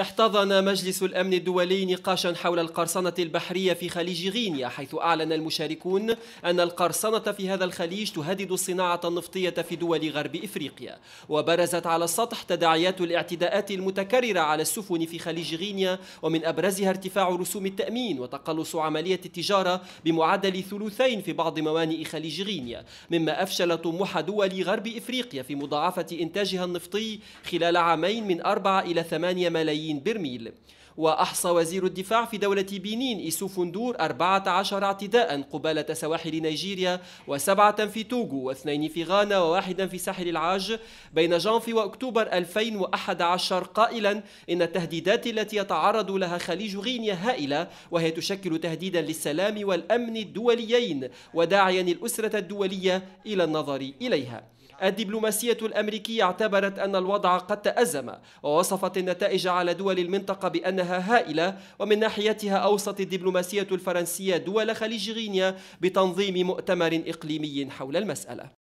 احتضن مجلس الأمن الدولي نقاشا حول القرصنة البحرية في خليج غينيا حيث أعلن المشاركون أن القرصنة في هذا الخليج تهدد الصناعة النفطية في دول غرب إفريقيا وبرزت على السطح تداعيات الاعتداءات المتكررة على السفن في خليج غينيا ومن أبرزها ارتفاع رسوم التأمين وتقلص عملية التجارة بمعدل ثلثين في بعض موانئ خليج غينيا مما أفشل طموح دول غرب إفريقيا في مضاعفة إنتاجها النفطي خلال عامين من أربعة إلى ثمانية ملايين ملايين برميل وأحصى وزير الدفاع في دولة بنين ندور 14 اعتداء قبالة سواحل نيجيريا وسبعة في توغو واثنين في غانا وواحدا في ساحل العاج بين جانفي وأكتوبر 2011 قائلا إن التهديدات التي يتعرض لها خليج غينيا هائلة وهي تشكل تهديدا للسلام والأمن الدوليين وداعيا الأسرة الدولية إلى النظر إليها الدبلوماسية الأمريكية اعتبرت أن الوضع قد تأزم ووصفت النتائج على على دول المنطقة بأنها هائلة ومن ناحيتها أوصت الدبلوماسية الفرنسية دول خليج غينيا بتنظيم مؤتمر إقليمي حول المسألة